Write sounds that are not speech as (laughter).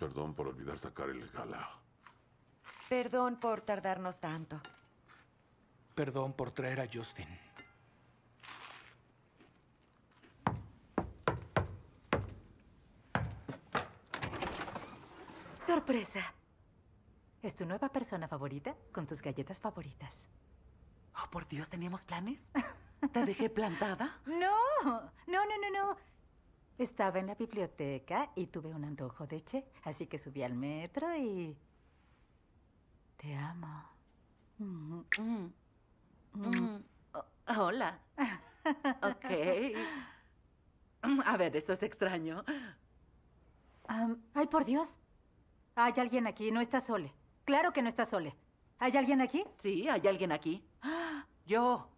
Perdón por olvidar sacar el gala. Perdón por tardarnos tanto. Perdón por traer a Justin. ¡Sorpresa! ¿Es tu nueva persona favorita con tus galletas favoritas? Oh, por Dios, ¿teníamos planes? ¿Te dejé plantada? (laughs) No, no, no, no, no. Estaba en la biblioteca y tuve un antojo de che, así que subí al metro y... Te amo. Mm-hmm. Mm. Mm-hmm. Oh, hola. (laughs) ok. A ver, eso es extraño. ay, por Dios. Hay alguien aquí, no está Sole. Claro que no está Sole. ¿Hay alguien aquí? Sí, hay alguien aquí. Yo.